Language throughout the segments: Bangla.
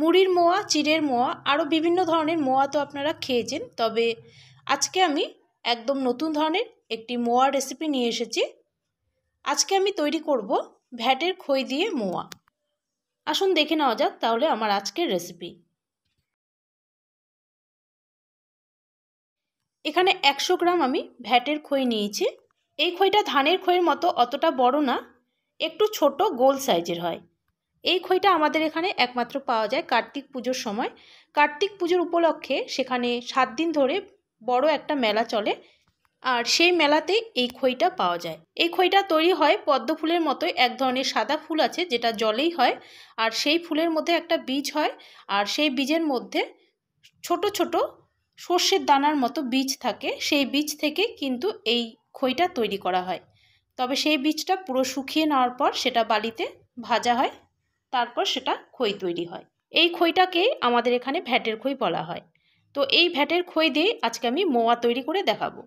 মুড়ির মোয়া চিড়ের মোয়া আরও বিভিন্ন ধরনের মোয়া তো আপনারা খেয়েছেন তবে আজকে আমি একদম নতুন ধরনের একটি মোয়া রেসিপি নিয়ে এসেছি আজকে আমি তৈরি করব ভ্যাটের খই দিয়ে মোয়া আসুন দেখে নেওয়া যাক তাহলে আমার আজকের রেসিপি এখানে একশো গ্রাম আমি ভ্যাটের খই নিয়েছি এই খইটা ধানের খইয়ের মতো অতটা বড় না একটু ছোট গোল সাইজের হয় এই খইটা আমাদের এখানে একমাত্র পাওয়া যায় কার্তিক পুজোর সময় কার্তিক পুজোর উপলক্ষে সেখানে সাত দিন ধরে বড় একটা মেলা চলে আর সেই মেলাতে এই খইটা পাওয়া যায় এই খইটা তৈরি হয় পদ্ম ফুলের মতোই এক ধরনের সাদা ফুল আছে যেটা জলেই হয় আর সেই ফুলের মধ্যে একটা বীজ হয় আর সেই বীজের মধ্যে ছোট ছোট সর্ষের দানার মতো বীজ থাকে সেই বীজ থেকে কিন্তু এই খইটা তৈরি করা হয় তবে সেই বীজটা পুরো শুকিয়ে নেওয়ার পর সেটা বালিতে ভাজা হয় তারপর সেটা খই তৈরি হয় এই খইটাকে আমাদের এখানে ভ্যাটের খই বলা হয় তো এই ভ্যাটের খই দিয়ে আজকে আমি মোয়া তৈরি করে দেখাবো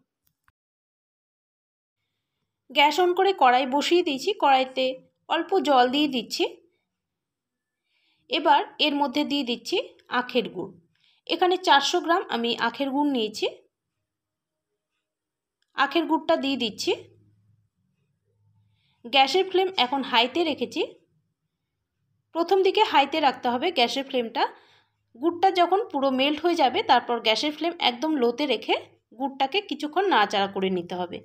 গ্যাস অন করে কড়াই বসিয়ে দিয়েছি কড়াইতে অল্প জল দিয়ে দিচ্ছি এবার এর মধ্যে দিয়ে দিচ্ছি আখের গুড় এখানে চারশো গ্রাম আমি আখের গুড় নিয়েছি আখের গুড়টা দিয়ে দিচ্ছি গ্যাসের ফ্লেম এখন হাইতে রেখেছি প্রথম দিকে হাইতে রাখতে হবে গ্যাসের ফ্লেমটা গুড়টা যখন পুরো মেল্ট হয়ে যাবে তারপর গ্যাসের ফ্লেম একদম লোতে রেখে গুড়টাকে কিছুক্ষণ নাড়াচাড়া করে নিতে হবে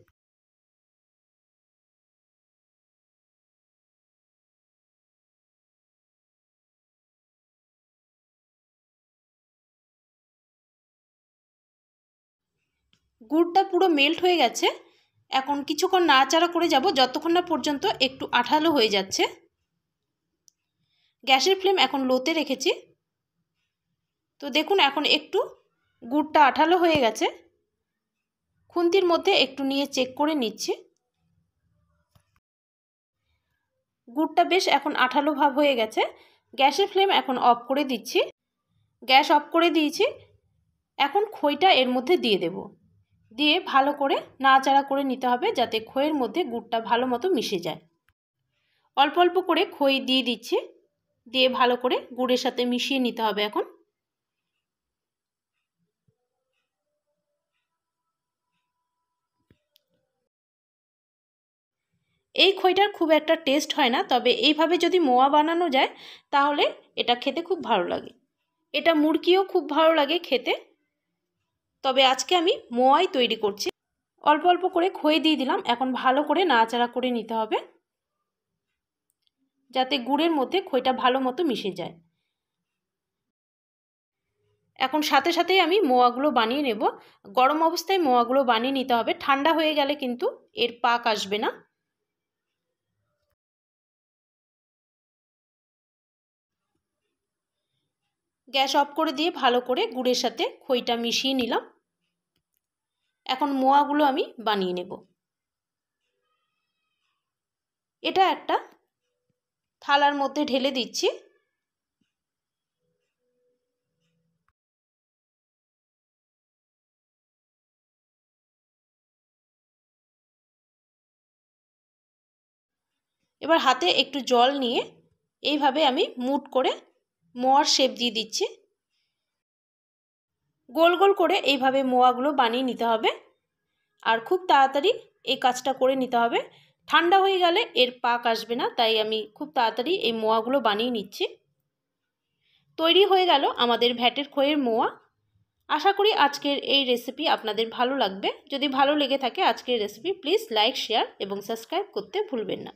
গুড়টা পুরো মেল্ট হয়ে গেছে এখন কিছুক্ষণ নাড়াচাড়া করে যাব যতক্ষণ না পর্যন্ত একটু আঠালো হয়ে যাচ্ছে গ্যাসের ফ্লেম এখন লোতে রেখেছি তো দেখুন এখন একটু গুড়টা আঠালো হয়ে গেছে খুন্তির মধ্যে একটু নিয়ে চেক করে নিচ্ছি গুড়টা বেশ এখন আঠালো ভাব হয়ে গেছে গ্যাসের ফ্লেম এখন অফ করে দিচ্ছি গ্যাস অফ করে দিয়েছি এখন খইটা এর মধ্যে দিয়ে দেব দিয়ে ভালো করে নাচাড়া করে নিতে হবে যাতে খইয়ের মধ্যে গুড়টা ভালো মতো মিশে যায় অল্প অল্প করে খই দিয়ে দিচ্ছি দিয়ে ভালো করে গুড়ের সাথে মিশিয়ে নিতে হবে এখন এই খইটার খুব একটা টেস্ট হয় না তবে এইভাবে যদি মোয়া বানানো যায় তাহলে এটা খেতে খুব ভালো লাগে এটা মুরগিও খুব ভালো লাগে খেতে তবে আজকে আমি মোয়াই তৈরি করছি অল্প অল্প করে খই দিয়ে দিলাম এখন ভালো করে নাড়াচাড়া করে নিতে হবে যাতে গুড়ের মধ্যে খইটা ভালো মতো মিশে যায় এখন সাথে সাথেই আমি মোয়াগুলো বানিয়ে নেব গরম অবস্থায় মোয়াগুলো বানিয়ে নিতে হবে ঠান্ডা হয়ে গেলে কিন্তু এর পাক আসবে না গ্যাস অফ করে দিয়ে ভালো করে গুড়ের সাথে খইটা মিশিয়ে নিলাম এখন মোয়াগুলো আমি বানিয়ে নেব এটা একটা থালার মধ্যে ঢেলে দিচ্ছি এবার হাতে একটু জল নিয়ে এইভাবে আমি মুট করে মোয়ার শেপ দিয়ে দিচ্ছি গোল গোল করে এইভাবে মোয়াগুলো বানিয়ে নিতে হবে আর খুব তাড়াতাড়ি এই কাজটা করে নিতে হবে ঠান্ডা হয়ে গেলে এর পাক আসবে না তাই আমি খুব তাড়াতাড়ি এই মোয়াগুলো বানিয়ে নিচ্ছি তৈরি হয়ে গেল আমাদের ভ্যাটের খোয়ের মোয়া আশা করি আজকের এই রেসিপি আপনাদের ভালো লাগবে যদি ভালো লেগে থাকে আজকের রেসিপি প্লিজ লাইক শেয়ার এবং সাবস্ক্রাইব করতে ভুলবেন না